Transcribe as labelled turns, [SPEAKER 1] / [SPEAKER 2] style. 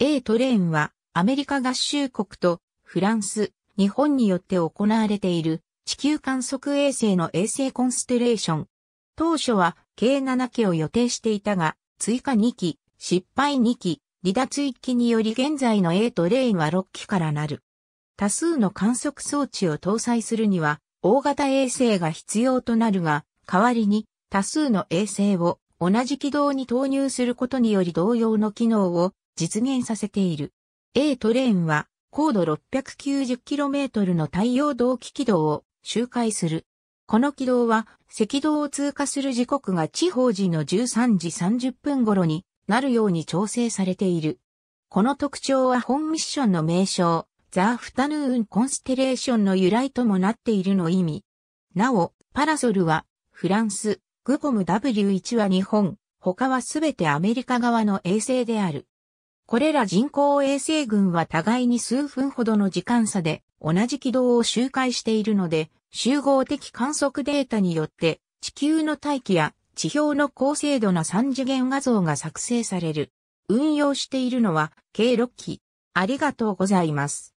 [SPEAKER 1] A トレインはアメリカ合衆国とフランス、日本によ
[SPEAKER 2] って行われている地球観測衛星の衛星コンステレーション。当初は計7機を予定していたが、追加2機、失敗2機、離脱1機により現在の A トレインは6機からなる。多数の観測装置を搭載するには、大型衛星が必要となるが、代わりに多数の衛星を同じ軌道に投入することにより同様の機能を実現させている。A トレインは高度 690km の太陽同期軌道を周回する。この軌道は赤道を通過する時刻が地方時の13時30分頃になるように調整されている。この特徴は本ミッションの名称、ザ・フタヌーン・コンステレーションの由来ともなっているの意味。なお、パラソルはフランス、グコム W1 は日本、他はすべてアメリカ側の衛星である。これら人工衛星群は互いに数分ほどの時間差で同じ軌道を周回しているので、集合的観測データによって地球の大気や地表の高精度な3次元画像が作成される。運用している
[SPEAKER 1] のは計6機。ありがとうございます。